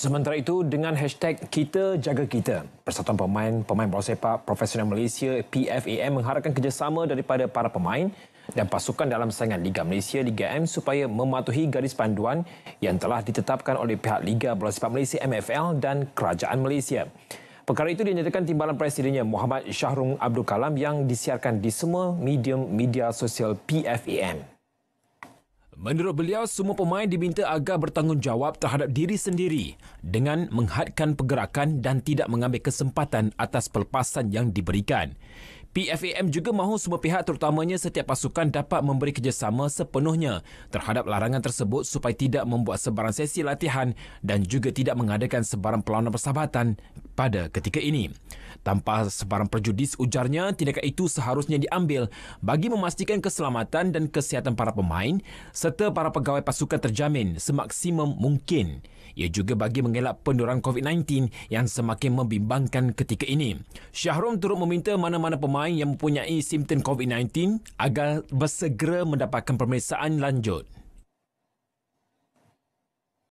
Sementara itu, dengan hashtag Kita Jaga Kita, Persatuan Pemain Pemain Bola Sepak Profesional Malaysia PFAM mengharapkan kerjasama daripada para pemain dan pasukan dalam saingan Liga Malaysia Liga M supaya mematuhi garis panduan yang telah ditetapkan oleh pihak Liga Bola Sepak Malaysia MFL dan Kerajaan Malaysia. Perkara itu dinyatakan timbalan presidennya Muhammad Syahrung Abdul Kalam yang disiarkan di semua medium media sosial PFAM. Menurut beliau, semua pemain diminta agar bertanggungjawab terhadap diri sendiri dengan menghadkan pergerakan dan tidak mengambil kesempatan atas pelepasan yang diberikan. PFAM juga mahu semua pihak terutamanya setiap pasukan dapat memberi kerjasama sepenuhnya terhadap larangan tersebut supaya tidak membuat sebarang sesi latihan dan juga tidak mengadakan sebarang perlawanan persahabatan pada ketika ini. Tanpa sebarang prejudis, ujarnya tindakan itu seharusnya diambil bagi memastikan keselamatan dan kesihatan para pemain serta para pegawai pasukan terjamin semaksimum mungkin. Ia juga bagi mengelak penduran COVID-19 yang semakin membimbangkan ketika ini. Syahrom turut meminta mana-mana pemain yang mempunyai simptom COVID-19 agar bersegera mendapatkan pemeriksaan lanjut.